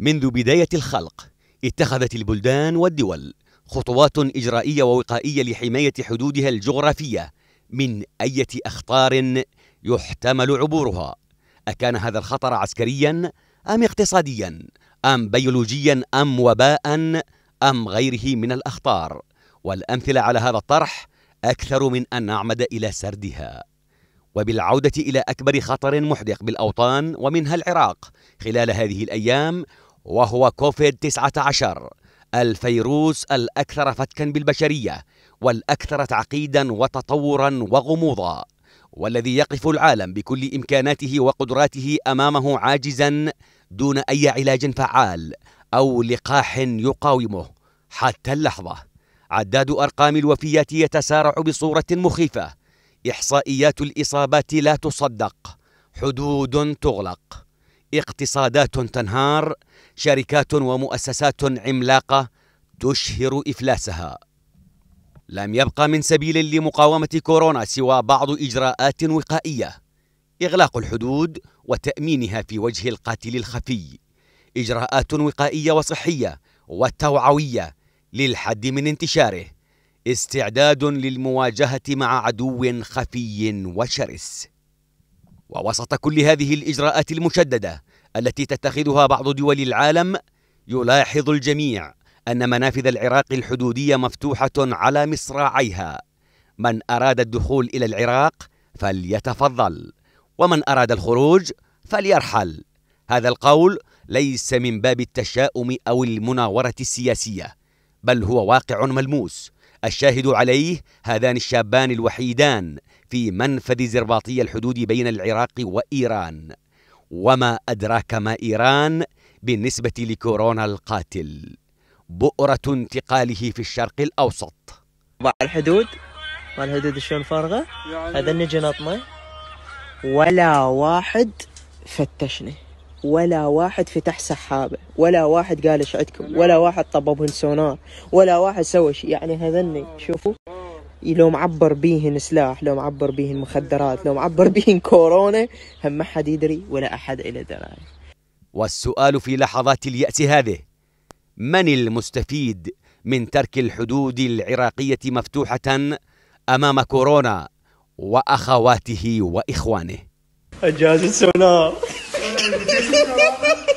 منذ بداية الخلق اتخذت البلدان والدول خطوات إجرائية ووقائية لحماية حدودها الجغرافية من أية أخطار يحتمل عبورها أكان هذا الخطر عسكريا أم اقتصاديا أم بيولوجيا أم وباء أم غيره من الأخطار والأمثلة على هذا الطرح أكثر من أن نعمد إلى سردها وبالعودة إلى أكبر خطر محدق بالأوطان ومنها العراق خلال هذه الأيام وهو كوفيد 19 الفيروس الأكثر فتكا بالبشرية والأكثر تعقيدا وتطورا وغموضا والذي يقف العالم بكل إمكاناته وقدراته أمامه عاجزا دون أي علاج فعال أو لقاح يقاومه حتى اللحظة عداد أرقام الوفيات يتسارع بصورة مخيفة إحصائيات الإصابات لا تصدق حدود تغلق اقتصادات تنهار شركات ومؤسسات عملاقه تشهر افلاسها لم يبقى من سبيل لمقاومه كورونا سوى بعض اجراءات وقائيه اغلاق الحدود وتامينها في وجه القاتل الخفي اجراءات وقائيه وصحيه وتوعويه للحد من انتشاره استعداد للمواجهه مع عدو خفي وشرس ووسط كل هذه الإجراءات المشددة التي تتخذها بعض دول العالم يلاحظ الجميع أن منافذ العراق الحدودية مفتوحة على مصراعيها من أراد الدخول إلى العراق فليتفضل ومن أراد الخروج فليرحل هذا القول ليس من باب التشاؤم أو المناورة السياسية بل هو واقع ملموس الشاهد عليه هذان الشابان الوحيدان في منفذ زرباطية الحدود بين العراق وإيران وما أدراك ما إيران بالنسبة لكورونا القاتل بؤرة انتقاله في الشرق الأوسط مع الحدود مع الحدود شلون فارغة يعني هذا نجي نطمة ولا واحد فتشني ولا واحد فتح سحابة ولا واحد قال ايش عندكم ولا واحد طببهم سونار ولا واحد سوى شيء يعني هذني شوفوا لو معبر بيهن سلاح لو معبر بيهن مخدرات لو معبر بيهن كورونا هم ما حد يدري ولا أحد إلى دراية والسؤال في لحظات اليأس هذه من المستفيد من ترك الحدود العراقية مفتوحة أمام كورونا وأخواته وإخوانه أجازة سونار